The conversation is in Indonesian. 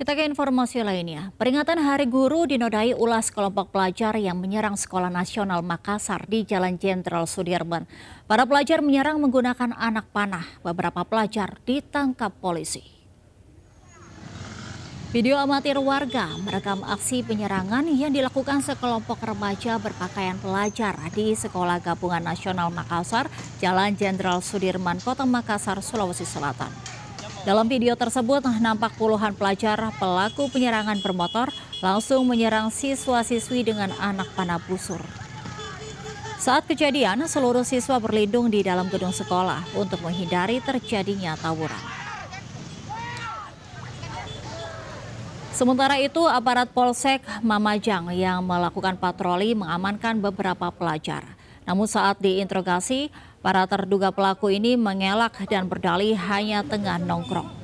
Kita ke informasi lainnya. Peringatan Hari Guru dinodai ulas kelompok pelajar yang menyerang Sekolah Nasional Makassar di Jalan Jenderal Sudirman. Para pelajar menyerang menggunakan anak panah. Beberapa pelajar ditangkap polisi. Video amatir warga merekam aksi penyerangan yang dilakukan sekelompok remaja berpakaian pelajar di Sekolah Gabungan Nasional Makassar, Jalan Jenderal Sudirman, Kota Makassar, Sulawesi Selatan. Dalam video tersebut nampak puluhan pelajar pelaku penyerangan bermotor langsung menyerang siswa-siswi dengan anak panah busur. Saat kejadian, seluruh siswa berlindung di dalam gedung sekolah untuk menghindari terjadinya tawuran. Sementara itu, aparat Polsek Mamajang yang melakukan patroli mengamankan beberapa pelajar. Namun saat diinterogasi, para terduga pelaku ini mengelak dan berdalih hanya tengah nongkrong.